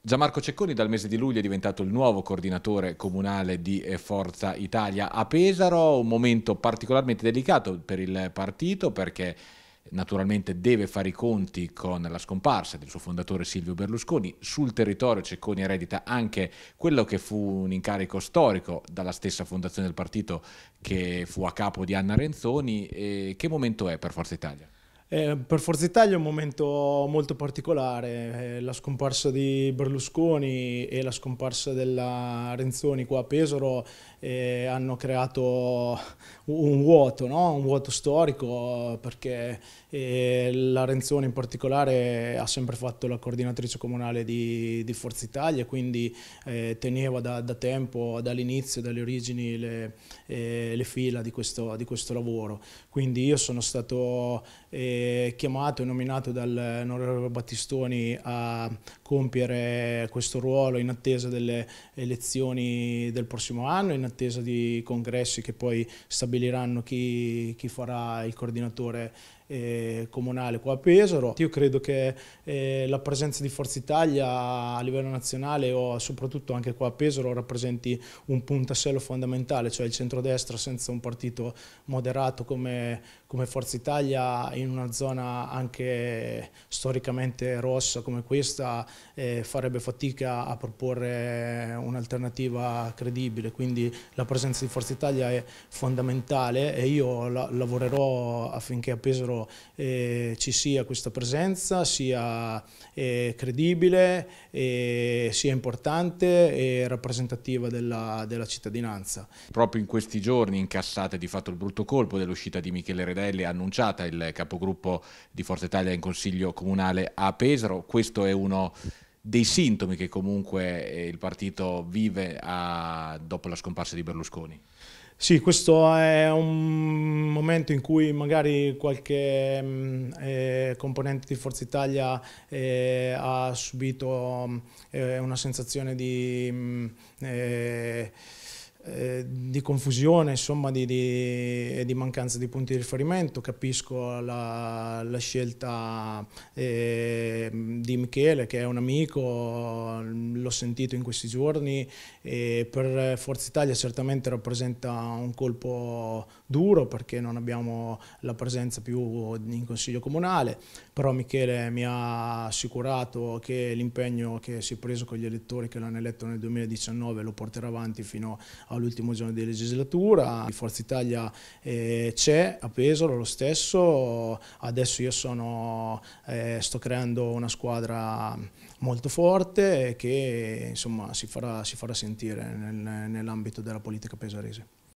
Gianmarco Cecconi dal mese di luglio è diventato il nuovo coordinatore comunale di eh, Forza Italia a Pesaro, un momento particolarmente delicato per il partito perché naturalmente deve fare i conti con la scomparsa del suo fondatore Silvio Berlusconi. Sul territorio Cecconi eredita anche quello che fu un incarico storico dalla stessa fondazione del partito che fu a capo di Anna Renzoni. E che momento è per Forza Italia? Eh, per Forza Italia è un momento molto particolare, eh, la scomparsa di Berlusconi e la scomparsa della Renzoni qua a Pesaro eh, hanno creato un vuoto, no? un vuoto storico perché eh, la Renzoni in particolare ha sempre fatto la coordinatrice comunale di, di Forza Italia, quindi eh, teneva da, da tempo, dall'inizio, dalle origini le, eh, le fila di questo, di questo, lavoro. Quindi io sono stato chiamato e nominato dal dall'onorevole eh, Battistoni a compiere questo ruolo in attesa delle elezioni del prossimo anno, in attesa di congressi che poi stabiliranno chi, chi farà il coordinatore eh, comunale qua a Pesaro. Io credo che eh, la presenza di Forza Italia a livello nazionale o soprattutto anche qua a Pesaro rappresenti un puntasello fondamentale, cioè il centrodestra senza un partito moderato come, come Forza Italia in una zona anche storicamente rossa come questa eh, farebbe fatica a proporre un'alternativa credibile, quindi la presenza di Forza Italia è fondamentale e io la lavorerò affinché a Pesaro eh, ci sia questa presenza, sia eh, credibile, eh, sia importante e rappresentativa della, della, cittadinanza. Proprio in questi giorni incassate di fatto il brutto colpo dell'uscita di Michele Redelli, annunciata il capogruppo di Forza Italia in Consiglio Comunale a Pesaro, questo è uno dei sintomi che comunque eh, il partito vive a, ah, dopo la scomparsa di Berlusconi. Sì, questo è un momento in cui magari qualche mm, eh, componente di Forza Italia eh, ha subito mm, eh, una sensazione di mm, eh, eh, di confusione, insomma, di, di, di, mancanza di punti di riferimento. Capisco la, la scelta eh, di Michele, che è un amico, l'ho sentito in questi giorni. E per Forza Italia certamente rappresenta un colpo duro perché non abbiamo la presenza più in Consiglio Comunale, però Michele mi ha assicurato che l'impegno che si è preso con gli elettori che l'hanno eletto nel 2019 lo porterà avanti fino a all'ultimo giorno di legislatura, Forza Italia eh, c'è a Pesaro lo stesso, adesso io sono, eh, sto creando una squadra molto forte che insomma, si, farà, si farà sentire nel, nell'ambito della politica pesarese.